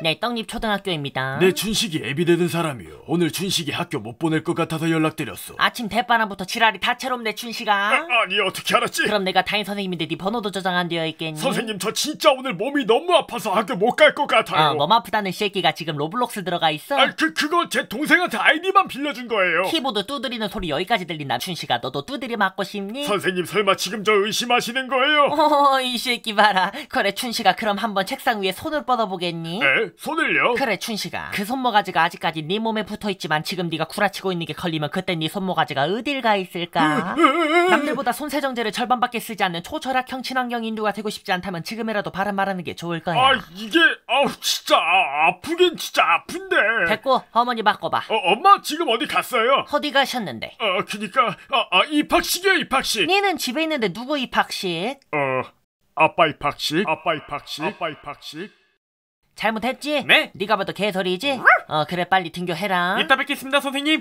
네, 떡잎 초등학교입니다. 네, 준식이 애비 되는 사람이요. 오늘 준식이 학교 못 보낼 것 같아서 연락드렸어. 아침 대바람부터 지랄이 다채롭네, 준식아. 아, 니 어떻게 알았지? 그럼 내가 담임 선생님인데 네 번호도 저장 안 되어 있겠니? 선생님, 저 진짜 오늘 몸이 너무 아파서 학교 못 갈 것 같아요. 어, 몸 아프다는 새끼가 지금 로블록스 들어가 있어? 아, 그, 그거 제 동생한테 아이디만 빌려준 거예요. 키보드 두드리는 소리 여기까지 들린다, 준식아. 너도 두드리 맞고 싶니? 선생님, 설마 지금 저 의심하시는 거예요? 어, 이 새끼 봐라. 그래, 준식아, 그럼 한번 책상 위에 손을 뻗어보겠니? 에? 손을요? 그래 춘식아 그 손모가지가 아직까지 네 몸에 붙어있지만 지금 네가 구라치고 있는 게 걸리면 그때 네 손모가지가 어딜 가 있을까? 음, 음, 음, 남들보다 손세정제를 절반밖에 쓰지 않는 초절약형 친환경 인류가 되고 싶지 않다면 지금이라도 바람 말하는 게 좋을 거야 아 이게 아우 진짜 아, 아프긴 진짜 아픈데 됐고 어머니 바꿔봐 어, 엄마 지금 어디 갔어요? 어디 가셨는데? 어 그니까 아, 아 입학식이야 입학식 니는 집에 있는데 누구 입학식? 어 아빠 입학식 아빠 입학식 아빠 입학식 잘못했지? 네. 네가 봐도 개소리지? 네. 어 그래 빨리 등교해라. 이따 뵙겠습니다 선생님.